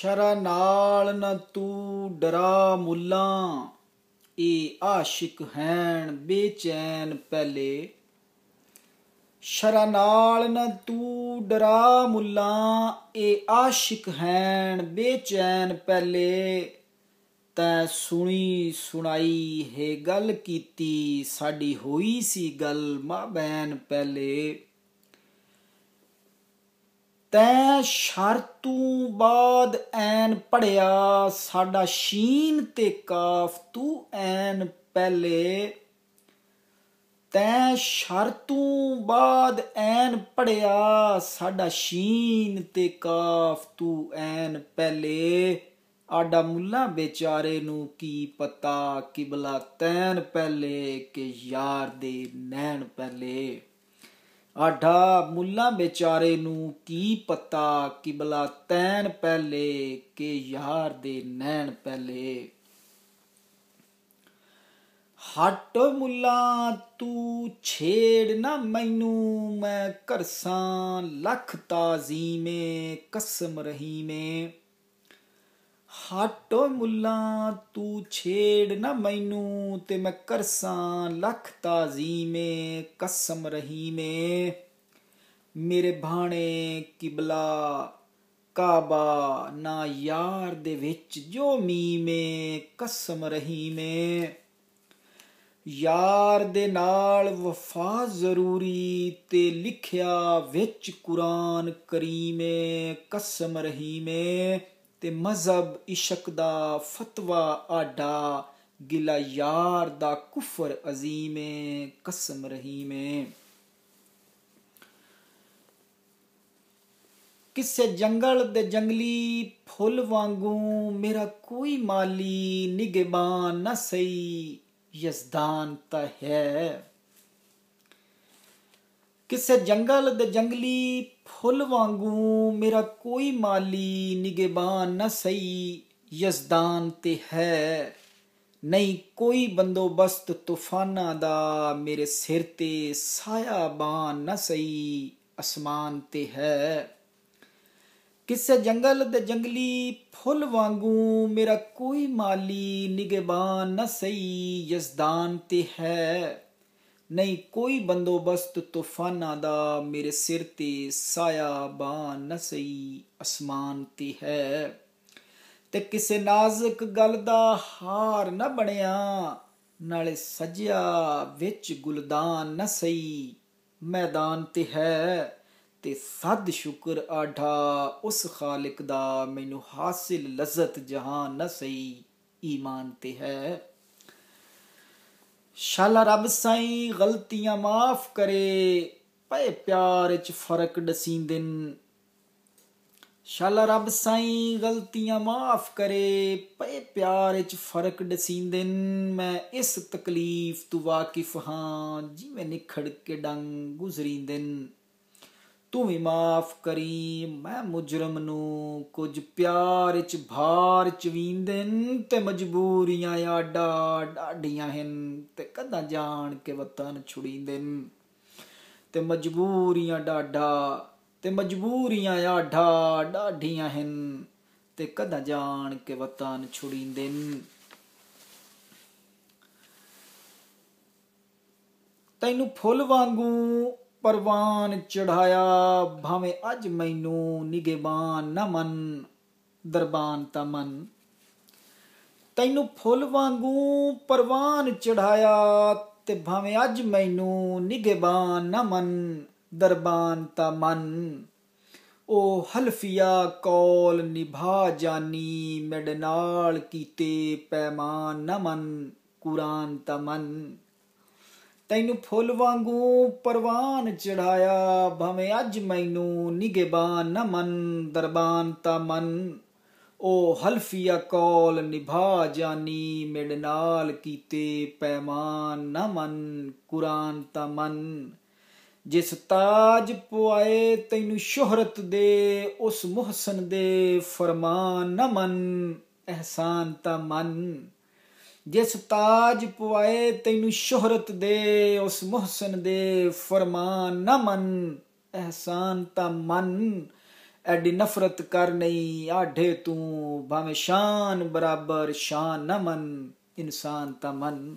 ਸ਼ਰਾ ਨਾਲ ਨ ਤੂੰ ਡਰਾ ਮੁੱਲਾ ਇਹ ਆਸ਼ਿਕ ਹੈਣ ਬੇਚੈਨ ਪਹਿਲੇ ਸ਼ਰਾ ਨਾਲ ਨ ਤੂੰ ਡਰਾ ਮੁੱਲਾ ਇਹ ਆਸ਼ਿਕ ਹੈਣ ਬੇਚੈਨ ਪਹਿਲੇ ਤੈ ਸੁਣੀ ਸੁਣਾਈ ਹੈ ਗੱਲ ਕੀਤੀ ਸਾਡੀ ਹੋਈ ਸੀ ਗੱਲ ਮਾਂ ਬੈਨ ਪਹਿਲੇ ਤੈ ਸ਼ਰਤੂ ਬਾਦ ਐਨ ਪੜਿਆ ਸਾਡਾ ਸ਼ੀਨ ਤੇ ਕਾਫ ਤੂ ਐਨ ਪਹਿਲੇ ਤੈ ਸ਼ਰਤੂ ਬਾਦ ਐਨ ਪੜਿਆ ਸਾਡਾ ਸ਼ੀਨ ਤੇ ਕਾਫ ਤੂ ਐਨ ਪਹਿਲੇ ਆਡਾ ਮੁੱਲਾ ਵਿਚਾਰੇ ਨੂੰ ਕੀ ਪਤਾ ਕਿਬਲਾ ਤੈਨ ਪਹਿਲੇ ਕਿ ਯਾਰ ਦੇ ਨੈਣ ਪਹਿਲੇ ਆਢਾ ਮੁੱਲਾ ਵਿਚਾਰੇ ਨੂੰ ਕੀ ਪਤਾ ਕਿਬਲਾ ਤੈਨ ਪਹਿਲੇ ਕਿ ਯਾਰ ਦੇ ਨੈਣ ਪਹਿਲੇ ਹਟ ਮੁੱਲਾ ਤੂੰ ਛੇੜ ਨਾ ਮੈਨੂੰ ਮੈਂ ਕਰਸਾਂ ਲੱਖ ਤਾਜ਼ੀਮੇ ਕਸਮ ਰਹੀਮੇ ਹਟੋ ਮੁੱਲਾ ਤੂੰ ਛੇੜ ਨਾ ਮੈਨੂੰ ਤੇ ਮੈਂ ਕਰਸਾਂ ਲਖ ਤਾਜ਼ੀਮੇ ਕਸਮ ਰਹੀਮੇ ਮੇਰੇ ਭਾਣੇ ਕਿਬਲਾ ਕਾਬਾ ਨਾ ਯਾਰ ਦੇ ਵਿੱਚ ਜੋ ਮੀਮੇ ਕਸਮ ਰਹੀਮੇ ਯਾਰ ਦੇ ਨਾਲ ਵਫਾ ਜ਼ਰੂਰੀ ਤੇ ਲਿਖਿਆ ਵਿੱਚ ਕੁਰਾਨ ਕਰੀਮੇ ਕਸਮ ਰਹੀਮੇ ਤੇ ਮਜ਼ਹਬ ਇਸ਼ਕ ਦਾ ਫਤਵਾ ਆਡਾ ਗਿਲਾ ਯਾਰ ਦਾ ਕੁਫਰ ਅਜ਼ੀਮ ਕਸਮ ਰਹੀਮ ਕਿਸੇ ਜੰਗਲ ਦੇ ਜੰਗਲੀ ਫੁੱਲ ਵਾਂਗੂ ਮੇਰਾ ਕੋਈ ਮਾਲੀ ਨਿਗਬਾਨ ਨਾ ਸਈ ਯਜ਼ਦਾਨ ਤਾਂ ਹੈ ਕਿਸੇ ਜੰਗਲ ਦੇ ਜੰਗਲੀ ਫੁੱਲ ਵਾਂਗੂ ਮੇਰਾ ਕੋਈ ਮਾਲੀ ਨਿਗੇਬਾਨ ਨਾ ਸਈ ਯਜ਼ਦਾਨ ਤੇ ਹੈ ਨਹੀਂ ਕੋਈ ਬੰਦੋਬਸਤ ਤੂਫਾਨਾਂ ਦਾ ਮੇਰੇ ਸਿਰ ਤੇ ਸਾਇਆ ਬਾਨ ਨਾ ਸਈ ਅਸਮਾਨ ਤੇ ਹੈ ਕਿਸੇ ਜੰਗਲ ਦੇ ਜੰਗਲੀ ਫੁੱਲ ਵਾਂਗੂ ਮੇਰਾ ਕੋਈ ਮਾਲੀ ਨਿਗੇਬਾਨ ਨਾ ਸਈ ਯਜ਼ਦਾਨ ਤੇ ਹੈ ਨਹੀਂ ਕੋਈ ਬੰਦੋਬਸਤ ਤੂਫਾਨਾਂ ਦਾ ਮੇਰੇ ਸਿਰ ਤੇ ਸਾਇਆ ਬਾ ਨਸਈ ਅਸਮਾਨ ਤੇ ਹੈ ਤੇ ਕਿਸੇ ਨਾਜ਼ੁਕ ਗੱਲ ਦਾ ਹਾਰ ਨਾ ਬਣਿਆ ਨਾਲੇ ਸਜਿਆ ਵਿੱਚ ਗੁਲਦਾਨ ਨਸਈ ਮੈਦਾਨ ਤੇ ਹੈ ਤੇ ਸਦ ਸ਼ੁਕਰ ਆਢਾ ਉਸ ਖਾਲਕ ਦਾ ਮੈਨੂੰ ਹਾਸਿਲ ਲਜ਼ਤ ਜਹਾਂ ਨਸਈ ਈਮਾਨ ਤੇ ਹੈ ਸ਼ਾਲਾ ਰੱਬ ਸਾਈਂ ਗਲਤੀਆਂ ਮਾਫ ਕਰੇ ਪਏ ਪਿਆਰ ਚ ਫਰਕ ਦਸੀਂਦਿਨ ਸ਼ਾਲਾ ਰੱਬ ਸਾਈਂ ਗਲਤੀਆਂ ਮਾਫ ਕਰੇ ਪਏ ਪਿਆਰ ਚ ਫਰਕ ਦਸੀਂਦਿਨ ਮੈਂ ਇਸ ਤਕਲੀਫ ਤੋਂ ਵਾਕਿਫ ਹਾਂ ਜਿਵੇਂ ਨਿਖੜ ਕੇ ਡੰਗ ਗੁਜ਼ਰੀਂਦਿਨ ਤੂੰ ਵੀ ਮਾਫ ਕਰੀ ਮੈਂ ਮੁਜਰਮ ਨੂੰ ਕੁਝ ਪਿਆਰ ਚ ਭਾਰ ਚ ਵੀਂਦਨ ਤੇ ਮਜਬੂਰੀਆਂ ਆਡਾ ਡਾਡੀਆਂ ਹਨ ਤੇ ਕਦਾਂ ਜਾਣ ਕੇ ਵਤਨ ਛੁੜੀਂਦਨ ਤੇ ਮਜਬੂਰੀਆਂ ਡਾਡਾ ਤੇ ਮਜਬੂਰੀਆਂ ਆਡਾ ਡਾਡੀਆਂ ਹਨ ਤੇ ਕਦਾਂ ਜਾਣ ਕੇ ਵਤਨ ਛੁੜੀਂਦਨ ਤੈਨੂੰ ਫੁੱਲ ਵਾਂਗੂ ਪਰਵਾਨ ਚੜਾਇਆ ਭਾਵੇਂ ਅੱਜ ਮੈਨੂੰ ਨਿਗੇਬਾਨ ਨ ਮਨ ਦਰਬਾਨ ਤਮਨ ਮਨ ਤੈਨੂੰ ਫੁੱਲ ਵਾਂਗੂ ਪਰਵਾਨ ਚੜਾਇਆ ਤੇ ਭਾਵੇਂ ਅੱਜ ਮੈਨੂੰ ਨਿਗੇਬਾਨ ਨ ਮਨ ਦਰਬਾਨ ਤਮਨ ਮਨ ਉਹ ਹਲਫੀਆ ਕੌਲ ਨਿਭਾ ਜਾਨੀ ਮੇਰੇ ਨਾਲ ਕੀਤੇ ਪੈਮਾਨ ਨ ਮਨ ਕੁਰਾਨ ਤਮਨ ਮਨ ਤੈਨੂੰ ਫੁੱਲ ਵਾਂਗੂ ਪਰਵਾਨ ਚੜਾਇਆ ਭਵੇਂ ਅੱਜ ਮੈਨੂੰ ਨਿਗੇਬਾਨ ਨ ਮਨ ਦਰਬਾਨ ਤਾ ਮਨ ਉਹ ਹਲਫੀਆ ਕੌਲ ਨਿਭਾ ਜਾਨੀ ਮੇਰੇ ਨਾਲ ਕੀਤੇ ਪੈਮਾਨ ਨ ਮਨ ਕੁਰਾਨ ਤਾ ਮਨ ਜਿਸ ਤਾਜ ਪੁਆਏ ਤੈਨੂੰ ਸ਼ੋਹਰਤ ਦੇ ਉਸ ਮੁਹਸਨ ਦੇ ਫਰਮਾਨ ਨ ਮਨ ਅਹਿਸਾਨ ਤਾ ਮਨ ਜਿਸ ਤਾਜ ਪਵਾਏ ਤੈਨੂੰ ਸ਼ੋਹਰਤ ਦੇ ਉਸ ਮੁਹਸਨ ਦੇ ਫਰਮਾਨ ਨਾ ਮੰਨ ਅਹਿਸਾਨ ਤਾਂ ਮੰਨ ਐਡੀ ਨਫ਼ਰਤ ਕਰ ਨਹੀਂ ਆਢੇ ਤੂੰ ਭਾਵੇਂ ਸ਼ਾਨ ਬਰਾਬਰ ਸ਼ਾਨ ਨਾ ਮੰਨ ਇਨਸਾਨ ਤਾਂ ਮੰਨ